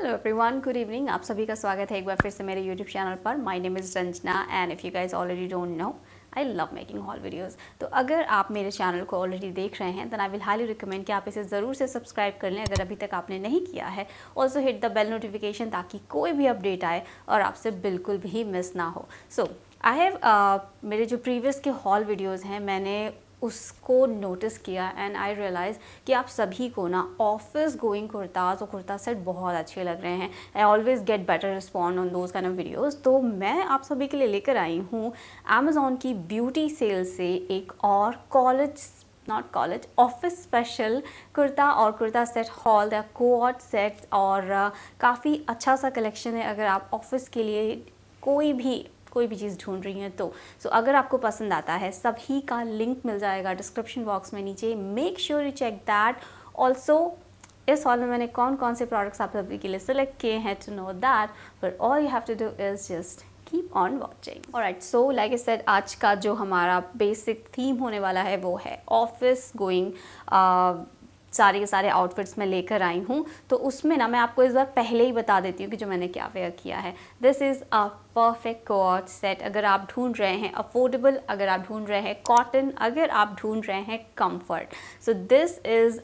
Hello everyone good evening आप सभी का स्वागत है एक बार फिर से मेरे यूट्यूब चैनल पर my name is Ranjana and if you guys already don't know I love making haul videos तो अगर आप मेरे चैनल को ऑलरेडी देख रहे हैं then I will highly recommend कि आप इसे ज़रूर से सब्सक्राइब कर लें अगर अभी तक आपने नहीं किया है also hit the bell notification ताकि कोई भी अपडेट आए और आपसे बिल्कुल भी मिस ना हो सो आई हैव मेरे जो प्रीवियस के हॉल वीडियोज़ हैं मैंने उसको नोटिस किया एंड आई रियलाइज़ कि आप सभी को ना ऑफिस गोइंग कुर्ताज़ और कुर्ता सेट बहुत अच्छे लग रहे हैं I always get better respond on those kind of videos तो मैं आप सभी के लिए लेकर आई हूँ अमेज़ोन की ब्यूटी सेल से एक और college not college office special kurta और कुर्ता सेट हॉल या कोट सेट और uh, काफ़ी अच्छा सा कलेक्शन है अगर आप ऑफिस के लिए कोई भी कोई भी चीज़ ढूंढ रही हैं तो सो so, अगर आपको पसंद आता है सभी का लिंक मिल जाएगा डिस्क्रिप्शन बॉक्स में नीचे make sure you check that also इस हॉल में मैंने कौन कौन से प्रोडक्ट्स आप सभी के लिए सिलेक्ट किए हैं to know that but all you have to do is just keep on watching और at so like a set आज का जो हमारा बेसिक थीम होने वाला है वो है ऑफिस गोइंग सारे के सारे आउटफिट्स मैं लेकर आई हूँ तो उसमें ना मैं आपको इस बार पहले ही बता देती हूँ कि जो मैंने क्या वेयर किया है this is a perfect coord set अगर आप ढूंढ रहे हैं अफोर्डेबल अगर आप ढूंढ रहे हैं कॉटन अगर आप ढूंढ रहे हैं comfort so this is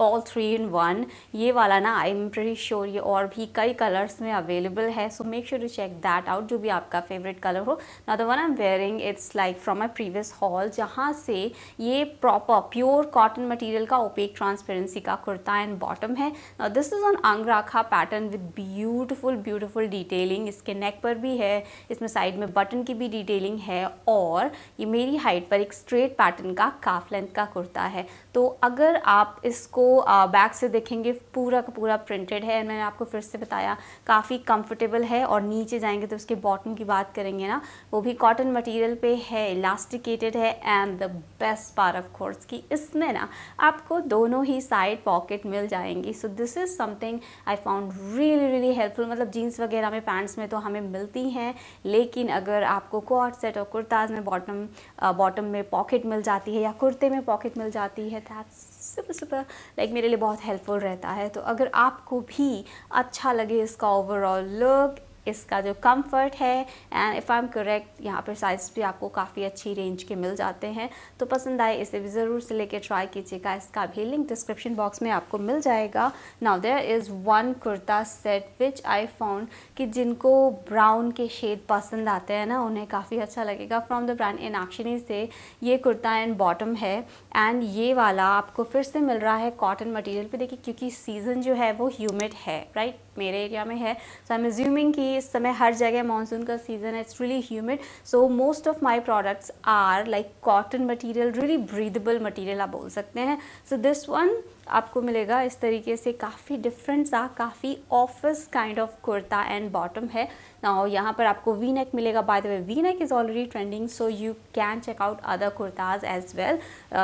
all three in one ये वाला ना आई एम प्री श्योर ये और भी कई कलर्स में अवेलेबल है so make sure to check that out जो भी आपका फेवरेट कलर हो ना the one I am wearing it's like from my previous haul जहाँ से ये प्रॉपर प्योर कॉटन मटीरियल का ओपेक ट्रांसपेरेंसी का कुर्ता एंड बॉटम है this is on angrakha pattern with beautiful beautiful detailing इसके नेक पर भी है इसमें साइड में बटन की भी डिटेलिंग है और ये मेरी हाइट पर एक स्ट्रेट पैटर्न का काफ लेंथ का कुर्ता है तो अगर आप इसको आपको बैक से देखेंगे पूरा का पूरा प्रिंटेड है मैंने आपको फिर से बताया काफ़ी कंफर्टेबल है और नीचे जाएंगे तो उसके बॉटम की बात करेंगे ना वो भी कॉटन मटेरियल पे है इलास्टिकेटेड है and the best part of course की इसमें ना आपको दोनों ही साइड पॉकेट मिल जाएंगी so this is something I found really really helpful मतलब जीन्स वगैरह में पैंट्स में तो हमें मिलती हैं लेकिन अगर आपको कोट सेट और कुर्ताज में बॉटम बॉटम में पॉकेट मिल जाती है या कुर्ते में पॉकेट मिल जाती है दैट्स सुबह सुबह लाइक मेरे लिए बहुत हेल्पफुल रहता है तो अगर आपको भी अच्छा लगे इसका ओवरऑल लुक इसका जो कंफर्ट है and if I am correct यहाँ पर साइज़ भी आपको काफ़ी अच्छी रेंज के मिल जाते हैं तो पसंद आए इसे भी ज़रूर से लेके ट्राई कीजिएगा इसका भी लिंक डिस्क्रिप्शन बॉक्स में आपको मिल जाएगा now there is one kurta set which I found कि जिनको ब्राउन के शेड पसंद आते हैं ना उन्हें काफ़ी अच्छा लगेगा फ्रॉम द ब्रांड इन एक्शनी से ये कुर्ता एंड बॉटम है एंड ये वाला आपको फिर से मिल रहा है कॉटन मटेरियल पर देखिए क्योंकि सीज़न जो है वो ह्यूमिड है राइट मेरे एरिया में है सो आई एम एज्यूमिंग कि इस समय हर जगह मानसून का सीजन है it's really humid so most of my products are like cotton material really breathable material आप बोल सकते हैं सो दिस वन आपको मिलेगा इस तरीके से काफ़ी डिफरेंट सा काफ़ी office kind of kurta and bottom है ना यहाँ पर आपको वी नेक मिलेगा by the way V neck is already trending so you can check out other kurtas as well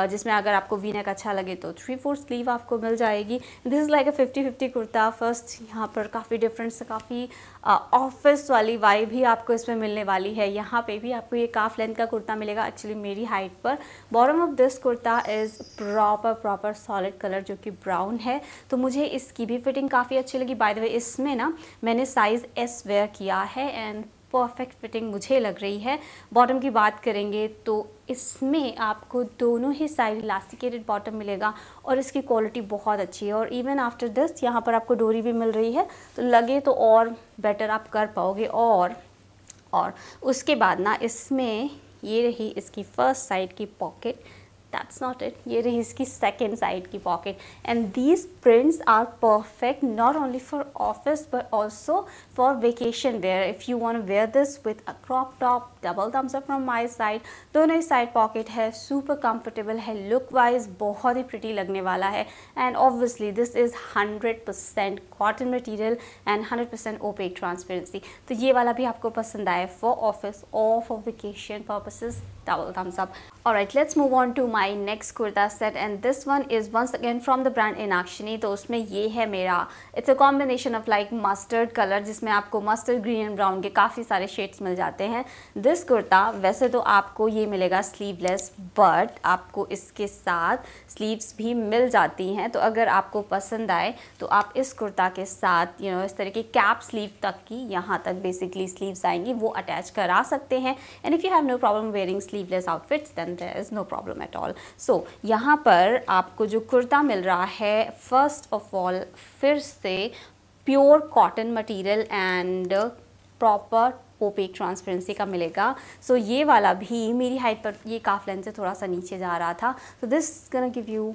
जिसमें अगर आपको वी नेक अच्छा लगे तो थ्री फोर स्लीव आपको मिल जाएगी this is like a fifty fifty kurta first यहाँ पर काफ़ी डिफरेंट काफ़ी ऑफिस वाली वाई भी आपको इसमें मिलने वाली है यहाँ पे भी आपको ये काफ लेंथ का कुर्ता मिलेगा एक्चुअली मेरी हाइट पर bottom of this kurta is proper proper solid colour जो कि ब्राउन है तो मुझे इसकी भी फिटिंग काफ़ी अच्छी लगी बाय द वे इसमें ना मैंने साइज़ एस वेयर किया है एंड परफेक्ट फिटिंग मुझे लग रही है बॉटम की बात करेंगे तो इसमें आपको दोनों ही साइड इलास्टिकेटेड बॉटम मिलेगा और इसकी क्वालिटी बहुत अच्छी है और इवन आफ्टर दिस यहाँ पर आपको डोरी भी मिल रही है तो लगे तो और बेटर आप कर पाओगे और और उसके बाद ना इसमें ये रही इसकी फ़र्स्ट साइड की pocket that's not it ye rahi iski second side ki pocket and these prints are perfect not only for office but also for vacation wear if you want to wear this with a crop top double thumbs up from my side दोनों ही side pocket है super comfortable है look wise बहुत ही pretty लगने वाला है and obviously this is 100 percent cotton material and 100 percent opaque transparency तो ये वाला भी आपको पसंद आए फॉर ऑफिस और for vacation purposes purposes double thumbs up. Alright, let's move on to my next kurta set and this one is once again from the brand Inakshini. तो उसमें ये है मेरा it's a combination of like mustard colour जिसमें आपको mustard green and brown के काफ़ी सारे शेड्स मिल जाते हैं. दिस कुर्ता वैसे तो आपको ये मिलेगा स्लीवलेस बट आपको इसके साथ स्लीव्स भी मिल जाती हैं तो अगर आपको पसंद आए तो आप इस कुर्ता के साथ यू नो इस तरह के कैप स्लीव तक की यहाँ तक बेसिकली स्लीव्स आएंगी वो अटैच करा सकते हैं and if you have no problem wearing sleeveless outfits then there is no problem at all so यहाँ पर आपको जो कुर्ता मिल रहा है फर्स्ट ऑफ ऑल फिर से pure cotton material and proper opaque transparency का मिलेगा सो so, ये वाला भी मेरी हाइट पर ये काफ लेंथ से थोड़ा सा नीचे जा रहा था so this gonna give you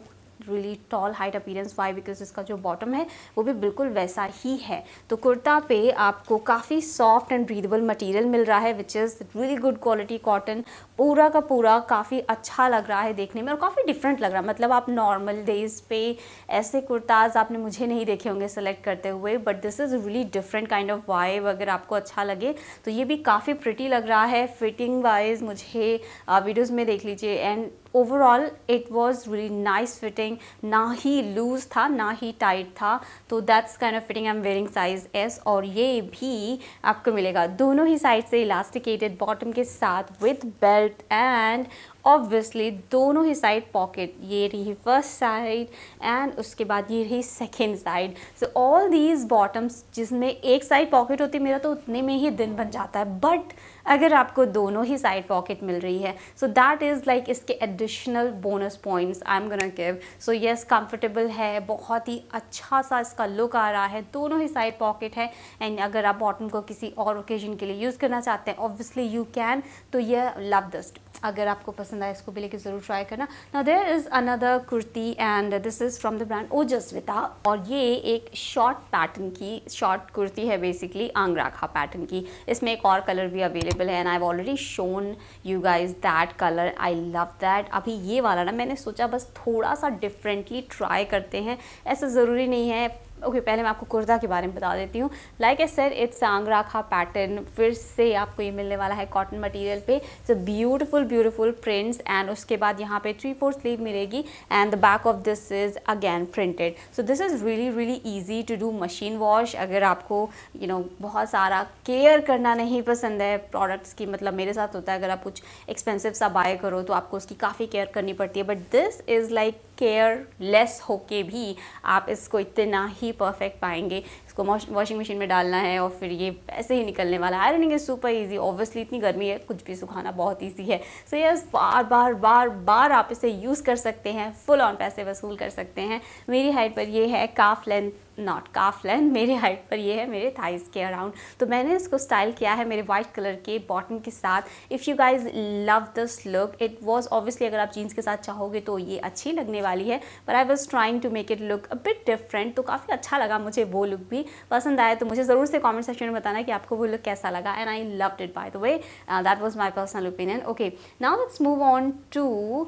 really tall height appearance vibe because इसका जो बॉटम है वो भी बिल्कुल वैसा ही है तो कुर्ता पे आपको काफ़ी सॉफ्ट एंड ब्रीदेबल मटेरियल मिल रहा है which is really good quality cotton पूरा का पूरा काफ़ी अच्छा लग रहा है देखने में और काफ़ी डिफरेंट लग रहा है मतलब आप नॉर्मल डेज़ पे ऐसे कुर्ताज़ आपने मुझे नहीं देखे होंगे सेलेक्ट करते हुए but this is really different kind of vibe अगर आपको अच्छा लगे तो ये भी काफ़ी प्रिटी लग रहा है फिटिंग वाइज मुझे वीडियोज़ में देख लीजिए and overall it was really nice fitting ना ही लूज़ था ना ही टाइट था तो that's kind of fitting I am wearing size S और ये भी आपको मिलेगा दोनों ही साइड से इलास्टिकेटेड बॉटम के साथ विथ बेल्ट एंड ऑब्वियसली दोनों ही साइड पॉकेट ये रही फर्स्ट साइड एंड उसके बाद ये रही second side so all these bottoms जिसमें एक साइड पॉकेट होती है मेरा तो उतने में ही दिन बन जाता है बट अगर आपको दोनों ही साइड पॉकेट मिल रही है सो दैट इज़ लाइक इसके additional bonus points I am gonna give so yes comfortable है बहुत ही अच्छा सा इसका लुक आ रहा है दोनों ही साइड पॉकेट है एंड अगर आप बॉटम को किसी और ओकेजन के लिए यूज़ करना चाहते हैं ऑब्वियसली यू कैन तो ये लव दस्ट अगर आपको पसंद आए इसको भी लेके ज़रूर ट्राई करना ना there is another kurti and this is from the brand Ojaswita और ये एक शॉर्ट पैटर्न की शॉर्ट कुर्ती है बेसिकली आंगराखा पैटर्न की इसमें एक और कलर भी अवेलेबल है and I already shown you guys that colour I love that अभी ये वाला ना मैंने सोचा बस थोड़ा सा डिफरेंटली ट्राई करते हैं ऐसा ज़रूरी नहीं है ओके okay, पहले मैं आपको कुर्ता के बारे में बता देती हूँ like a sir it's angrakha pattern फिर से आपको ये मिलने वाला है कॉटन मटेरियल पे so beautiful beautiful prints and उसके बाद यहाँ पे थ्री फोर स्लीव मिलेगी and the back of this is again printed so this is really really easy to do machine wash अगर आपको यू you नो know, बहुत सारा केयर करना नहीं पसंद है प्रोडक्ट्स की मतलब मेरे साथ होता है अगर आप कुछ एक्सपेंसिव सा बाय करो तो आपको उसकी काफ़ी केयर करनी पड़ती है but this is like careless होके भी आप इसको इतना ही परफेक्ट पाएंगे इसको वॉशिंग मशीन में डालना है और फिर ये ऐसे ही निकलने वाला है ironing is super easy obviously इतनी गर्मी है कुछ भी सुखाना बहुत ईजी है सो यस बार बार बार बार आप इसे यूज़ कर सकते हैं फुल ऑन पैसे वसूल कर सकते हैं मेरी हाइट पर यह है calf length not calf length मेरे हाइट पर ये है मेरे थाइज़ के अराउंड तो मैंने इसको स्टाइल किया है मेरे वाइट कलर के बॉटम के साथ if you guys love this look it was obviously अगर आप जीन्स के साथ चाहोगे तो ये अच्छी लगने वाली है पर I was trying to make it look a bit different तो काफ़ी अच्छा लगा मुझे वो लुक भी पसंद आया तो मुझे ज़रूर से कॉमेंट सेक्शन में बताना कि आपको वो लुक कैसा लगा and I love it by the way that was my personal opinion okay now let's move on to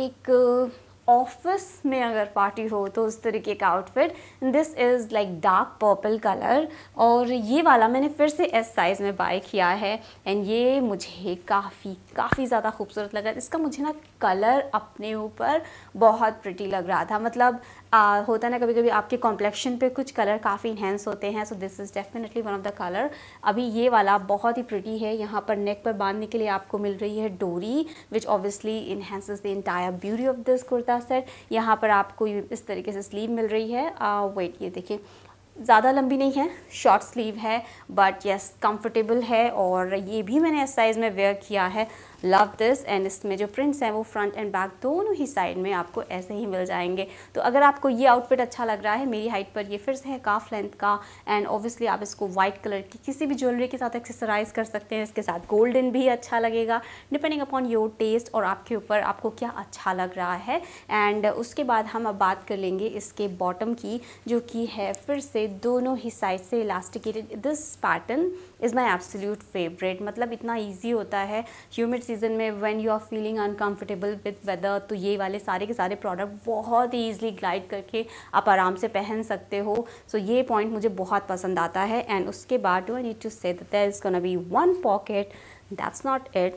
एक uh, ऑफिस में अगर पार्टी हो तो उस तरीके का outfit this is like dark purple colour और ये वाला मैंने फिर से एस साइज़ में बाय किया है एंड ये मुझे काफ़ी काफ़ी ज़्यादा खूबसूरत लग रहा है इसका मुझे ना कलर अपने ऊपर बहुत प्रिटी लग रहा था मतलब आ, होता ना कभी कभी आपके कॉम्प्लेक्शन पे कुछ कलर काफ़ी इन्हेंस होते हैं so this is definitely one of the colour अभी ये वाला बहुत ही प्रिटी है यहाँ पर नेक पर बांधने के लिए आपको मिल रही है डोरी which obviously enhances the entire beauty of this kurta का सेट यहाँ पर आपको इस तरीके से स्लीव मिल रही है वेट ये देखिए ज़्यादा लंबी नहीं है शॉर्ट स्लीव है बट यस कंफर्टेबल है और ये भी मैंने इस साइज़ में वेयर किया है लव दिस एंड इसमें जो प्रिंट्स हैं वो फ्रंट एंड बैक दोनों ही साइड में आपको ऐसे ही मिल जाएंगे तो अगर आपको ये आउटफिट अच्छा लग रहा है मेरी हाइट पर ये फिर से है काफ लेंथ का एंड ऑब्वियसली आप इसको वाइट कलर की किसी भी ज्वेलरी के साथ एक्सेसराइज कर सकते हैं इसके साथ गोल्डन भी अच्छा लगेगा डिपेंडिंग अपॉन योर टेस्ट और आपके ऊपर आपको क्या अच्छा लग रहा है एंड उसके बाद हम अब बात कर लेंगे इसके बॉटम की जो कि है फिर से दोनों ही साइड से elasticated this pattern is my absolute favourite मतलब इतना ईजी होता है ह्यूमिड सीज़न में when you are feeling uncomfortable with weather तो ये वाले सारे के सारे प्रोडक्ट बहुत ही ईजिली ग्लाइड करके आप आराम से पहन सकते हो सो so, ये पॉइंट मुझे बहुत पसंद आता है एंड उसके बाद do I need to say that is gonna be one pocket that's not it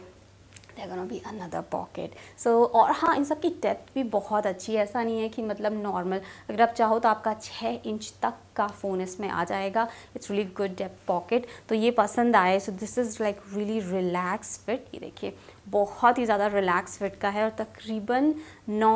there gonna be another pocket so और हाँ इन सब की डेप्थ भी बहुत अच्छी है ऐसा नहीं है कि मतलब नॉर्मल अगर आप चाहो तो आपका छः इंच तक का फ़ोन इसमें आ जाएगा it's really good depth pocket तो ये पसंद आए so this is like really relax fit ये देखिए बहुत ही ज़्यादा रिलैक्स फिट का है और तकरीबन नौ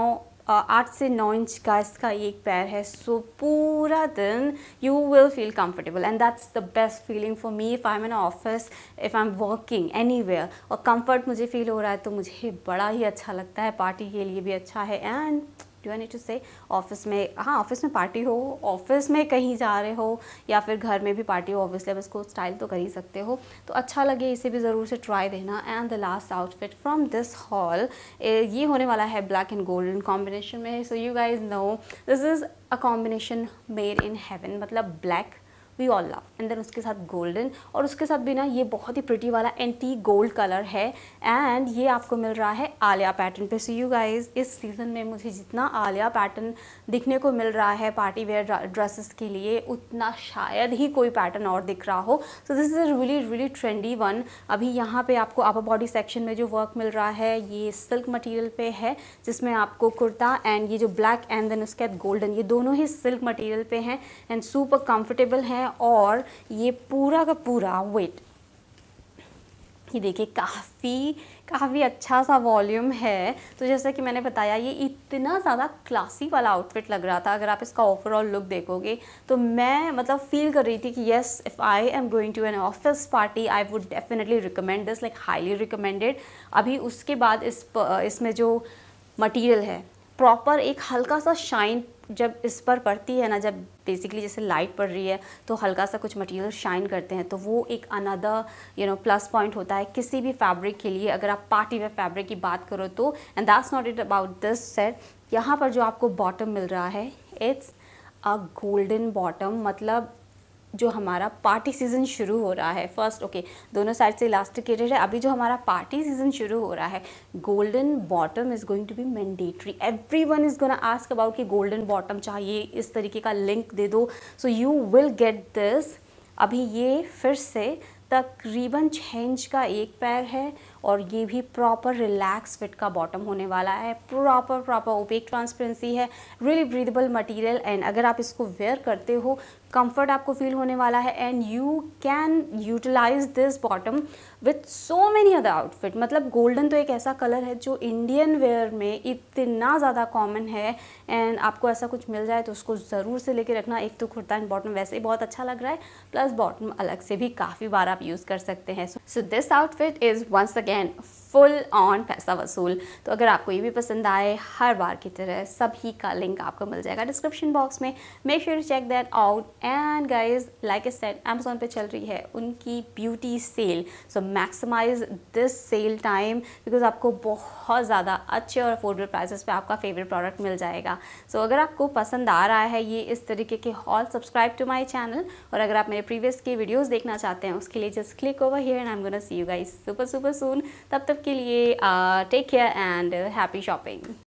आठ से नौ इंच का इसका एक पैर है सो पूरा दिन you will feel comfortable and that's the best feeling for me if I am an office if I am working any और कंफर्ट मुझे फील हो रहा है तो मुझे बड़ा ही अच्छा लगता है पार्टी के लिए भी अच्छा है and do I need to say office में हाँ ऑफिस में पार्टी हो ऑफिस में कहीं जा रहे हो या फिर घर में भी पार्टी हो ऑब्वियसली अब इसको स्टाइल तो कर ही सकते हो तो अच्छा लगे इसे भी ज़रूर से ट्राई देना and the last outfit from this haul ये होने वाला है ब्लैक एंड गोल्डन कॉम्बिनेशन में so you guys know this is a combination made in heaven मतलब black we all love and then उसके साथ गोल्डन और उसके साथ भी ना ये बहुत ही प्रिटी वाला एंटी गोल्ड कलर है एंड ये आपको मिल रहा है आलिया पैटर्न पे सो यू गाइज इस सीज़न में मुझे जितना आलिया पैटर्न दिखने को मिल रहा है पार्टी वेयर ड्रेसेस के लिए उतना शायद ही कोई पैटर्न और दिख रहा हो so this is a really really trendy one अभी यहाँ पे आपको अपर बॉडी सेक्शन में जो वर्क मिल रहा है ये सिल्क मटेरियल पे है जिसमें आपको कुर्ता एंड ये जो ब्लैक एंड देन उसके बाद गोल्डन ये दोनों ही सिल्क मटेरियल पे हैं एंड सुपर कंफर्टेबल हैं है और ये पूरा का पूरा वेट ये देखिए काफ़ी काफ़ी अच्छा सा वॉल्यूम है तो जैसा कि मैंने बताया ये इतना ज़्यादा क्लासी वाला आउटफिट लग रहा था अगर आप इसका ओवरऑल लुक देखोगे तो मैं मतलब फील कर रही थी कि yes if I am going to an office party I would definitely recommend this like highly recommended अभी उसके बाद इस इसमें जो मटीरियल है प्रॉपर एक हल्का सा शाइन जब इस पर पड़ती है ना जब बेसिकली जैसे लाइट पड़ रही है तो हल्का सा कुछ मटेरियल शाइन करते हैं तो वो एक another you know plus point होता है किसी भी फैब्रिक के लिए अगर आप पार्टी वेयर फैब्रिक की बात करो तो and that's not it about this set यहाँ पर जो आपको बॉटम मिल रहा है इट्स अ गोल्डन बॉटम मतलब जो हमारा पार्टी सीज़न शुरू हो रहा है फर्स्ट ओके okay, दोनों साइड से इलास्टिकेटेड है अभी जो हमारा पार्टी सीज़न शुरू हो रहा है golden bottom is going to be mandatory every one is gonna ask about कि गोल्डन बॉटम चाहिए इस तरीके का लिंक दे दो so you will get this अभी ये फिर से तकरीबन छः इंच का एक पैर है और ये भी प्रॉपर रिलैक्स फिट का बॉटम होने वाला है प्रॉपर प्रॉपर ओपेक ट्रांसपेरेंसी है रियली ब्रीदेबल मटेरियल एंड अगर आप इसको वेयर करते हो कंफर्ट आपको फील होने वाला है and you can utilize this bottom with so many other outfit मतलब गोल्डन तो एक ऐसा कलर है जो इंडियन वेयर में इतना ज़्यादा कॉमन है एंड आपको ऐसा कुछ मिल जाए तो उसको ज़रूर से लेके रखना एक तो कुर्ता एंड बॉटम वैसे ही बहुत अच्छा लग रहा है प्लस बॉटम अलग से भी काफ़ी बार आप यूज़ कर सकते हैं so this outfit is once again and full on पैसा वसूल तो अगर आपको ये भी पसंद आए हर बार की तरह सभी का लिंक आपको मिल जाएगा डिस्क्रिप्शन बॉक्स में make sure check that out and guys like a set Amazon पर चल रही है उनकी beauty sale so maximize this sale time because आपको बहुत ज़्यादा अच्छे और अफोर्डेबल प्राइसेस पे आपका फेवरेट प्रोडक्ट मिल जाएगा सो so, अगर आपको पसंद आ रहा है ये इस तरीके के haul subscribe to my channel और अगर आप मेरे प्रीवियस के वीडियोज़ देखना चाहते हैं उसके लिए just click over here and I am gonna see you guys super super soon तब तक के लिए take care and happy shopping